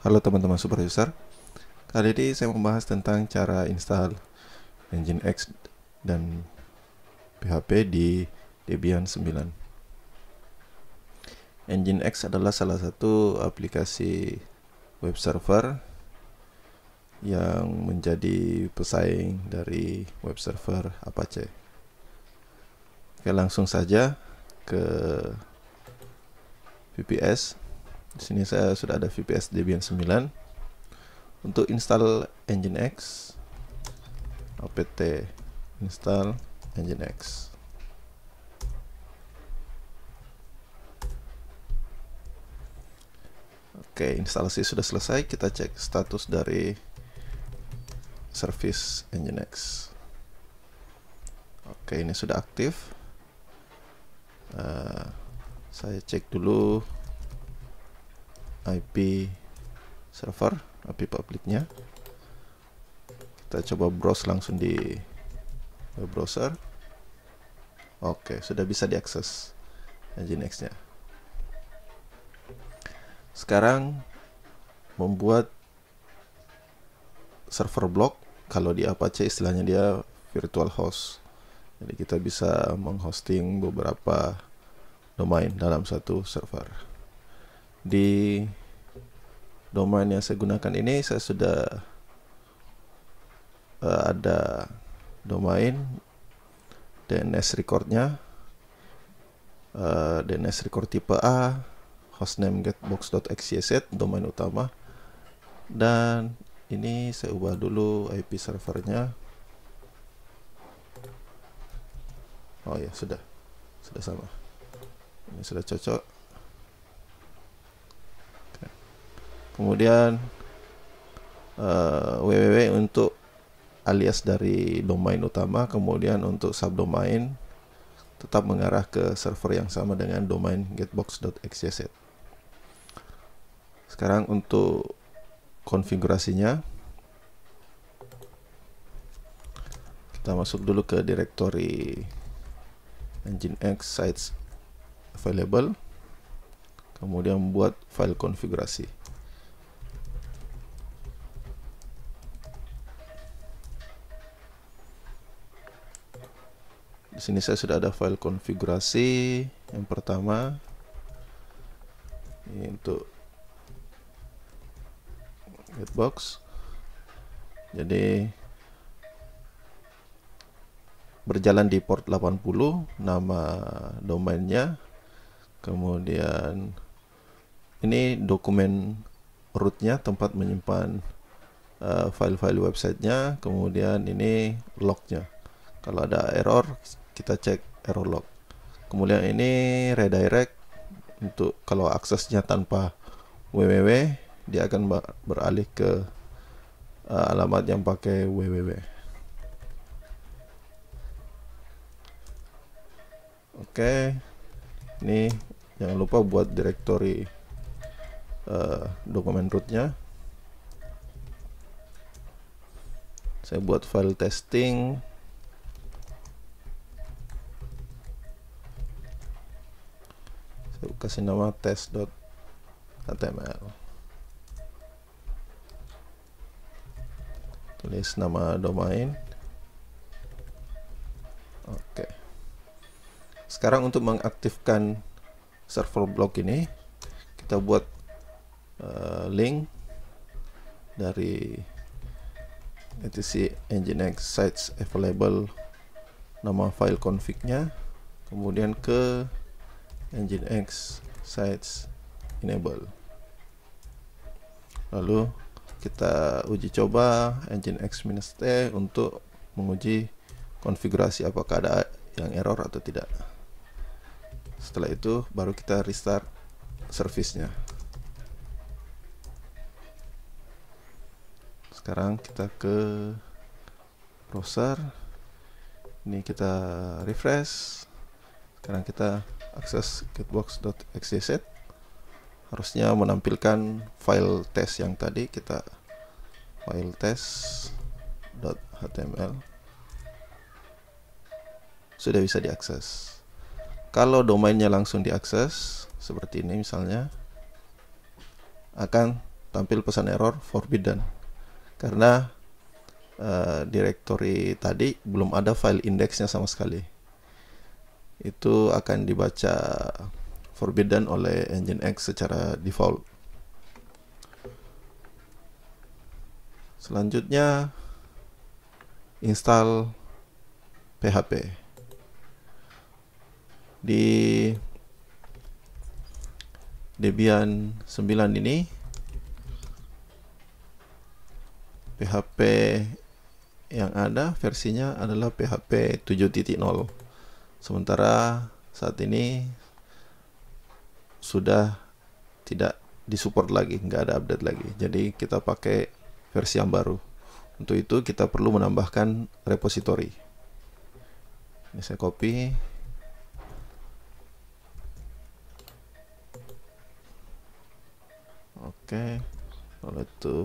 Halo teman-teman super user. Kali ini saya membahas tentang cara install Nginx dan PHP di Debian 9. Nginx adalah salah satu aplikasi web server yang menjadi pesaing dari web server Apache. Oke, langsung saja ke VPS di sini saya sudah ada VPS Debian 9. Untuk install Nginx apt install Nginx. Oke, instalasi sudah selesai. Kita cek status dari service Nginx. Oke, ini sudah aktif. Uh, saya cek dulu IP server IP publiknya kita coba browse langsung di browser oke sudah bisa diakses Nginx nya sekarang membuat server block kalau di Apache istilahnya dia virtual host jadi kita bisa menghosting beberapa domain dalam satu server di domain yang saya gunakan ini saya sudah uh, ada domain DNS recordnya uh, eh, DNS record tipe A hostname getbox.xyz domain utama dan ini saya ubah dulu IP servernya oh ya sudah sudah sama ini sudah cocok kemudian uh, eh, www untuk alias dari domain utama kemudian untuk subdomain tetap mengarah ke server yang sama dengan domain getbox.xyz sekarang untuk konfigurasinya kita masuk dulu ke directory nginx sites available kemudian buat file konfigurasi Di sini saya sudah ada file konfigurasi yang pertama. Ini untuk box Jadi berjalan di port 80 nama domainnya kemudian ini dokumen rootnya tempat menyimpan uh, file-file websitenya kemudian ini lognya kalau ada error kita cek error log kemudian ini redirect untuk kalau aksesnya tanpa www dia akan beralih ke uh, alamat yang pakai www oke okay. ini jangan lupa buat directory uh, eh, dokumen rootnya saya buat file testing kasih nama test.html tulis nama domain oke sekarang untuk mengaktifkan server blog ini kita buat uh, link dari etc nginx sites available nama file config-nya kemudian ke engine X sites enable lalu kita uji coba engine X minus T untuk menguji konfigurasi apakah ada yang error atau tidak setelah itu baru kita restart servicenya sekarang kita ke browser ini kita refresh sekarang kita akses gitbox.xyz harusnya menampilkan file test yang tadi kita file test.html sudah bisa diakses kalau domainnya langsung diakses seperti ini misalnya akan tampil pesan error forbidden karena uh, eh, directory tadi belum ada file indexnya sama sekali itu akan dibaca forbidden oleh engine X secara default. Selanjutnya install PHP. Di Debian 9 ini PHP yang ada versinya adalah PHP 7.0 Sementara saat ini sudah tidak disupport lagi, nggak ada update lagi. Jadi kita pakai versi yang baru. Untuk itu kita perlu menambahkan repository. Ini saya copy. Oke, lalu itu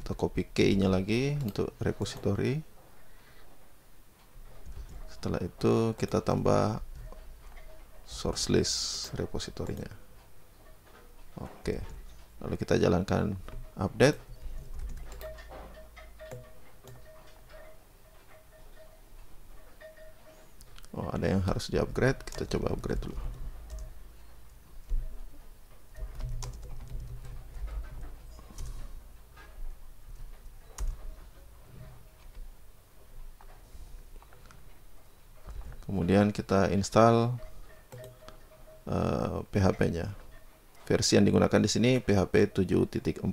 kita copy key-nya lagi untuk repository setelah itu kita tambah source list repositorinya oke lalu kita jalankan update oh ada yang harus di upgrade kita coba upgrade dulu kemudian kita install uh, eh, PHP-nya versi yang digunakan di sini PHP 7.4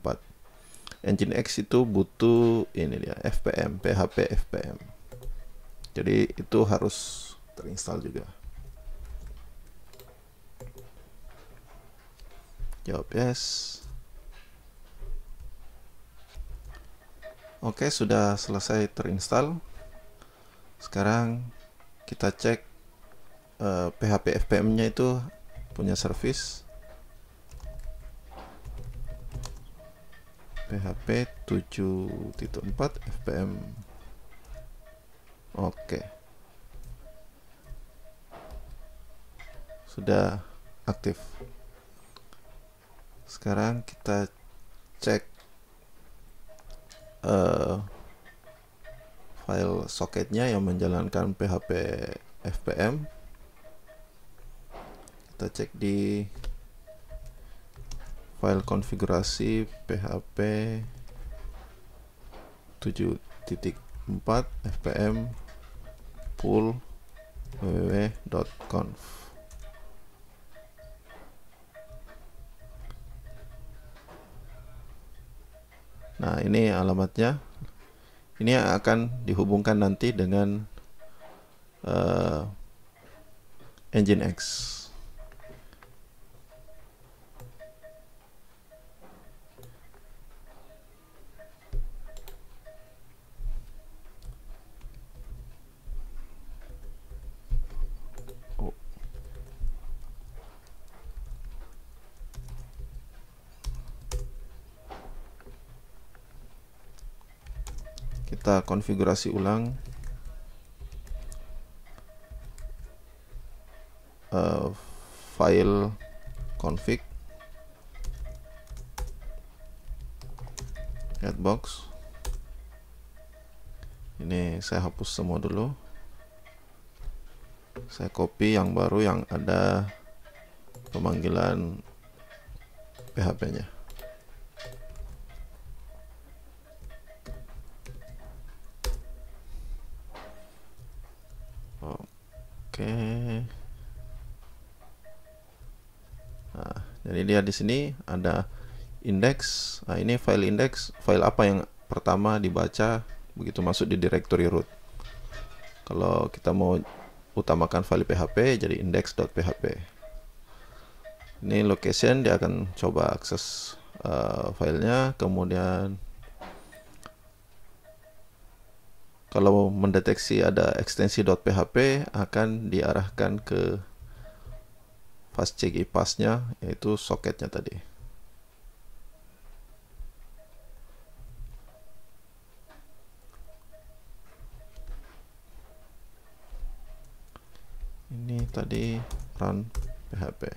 engine X itu butuh ini dia FPM PHP FPM jadi itu harus terinstall juga jawab yes oke sudah selesai terinstall sekarang kita cek uh, eh, PHP FPM nya itu punya service PHP 7.4 FPM oke sudah aktif sekarang kita cek uh, file soketnya yang menjalankan PHP FPM kita cek di file konfigurasi PHP 7.4 fpm pool www.conf nah ini alamatnya ini akan dihubungkan nanti dengan uh, engine X. kita konfigurasi ulang uh, file config box ini saya hapus semua dulu saya copy yang baru yang ada pemanggilan PHP nya Oke. Okay. Nah, jadi dia di sini ada index. Nah, ini file index, file apa yang pertama dibaca begitu masuk di directory root. Kalau kita mau utamakan file PHP jadi index.php. Ini location dia akan coba akses uh, filenya, kemudian Kalau mendeteksi ada ekstensi .php akan diarahkan ke fascgi pasnya yaitu soketnya tadi. Ini tadi run PHP.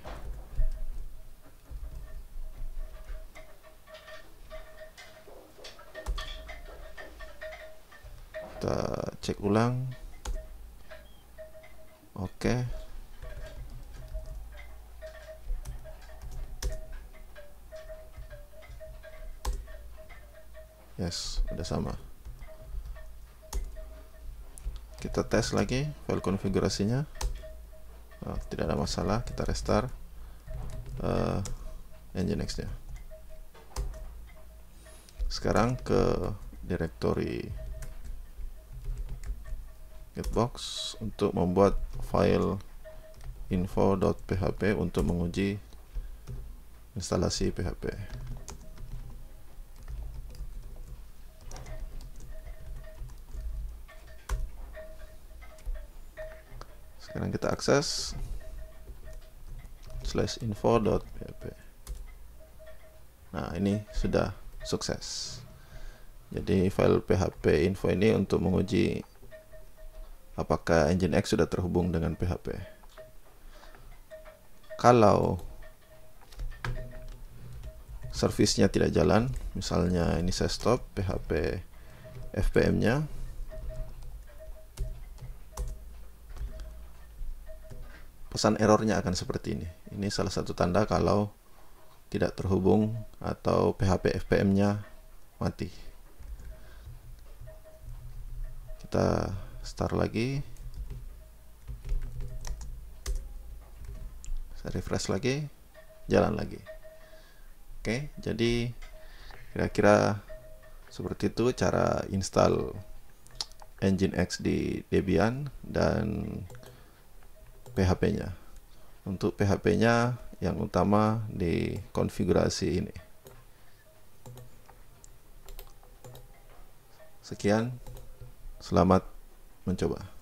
cek ulang oke okay. yes udah sama kita tes lagi file konfigurasinya oh, tidak ada masalah kita restart uh, eh, nginx nya sekarang ke directory Gitbox untuk membuat file info.php untuk menguji instalasi PHP. Sekarang kita akses slash info.php. Nah, ini sudah sukses. Jadi file PHP info ini untuk menguji apakah engine X sudah terhubung dengan PHP. Kalau servisnya tidak jalan, misalnya ini saya stop PHP FPM-nya. Pesan errornya akan seperti ini. Ini salah satu tanda kalau tidak terhubung atau PHP FPM-nya mati. Kita Start lagi saya refresh lagi jalan lagi oke jadi kira-kira seperti itu cara install engine X di Debian dan PHP nya untuk PHP nya yang utama di konfigurasi ini sekian selamat mencoba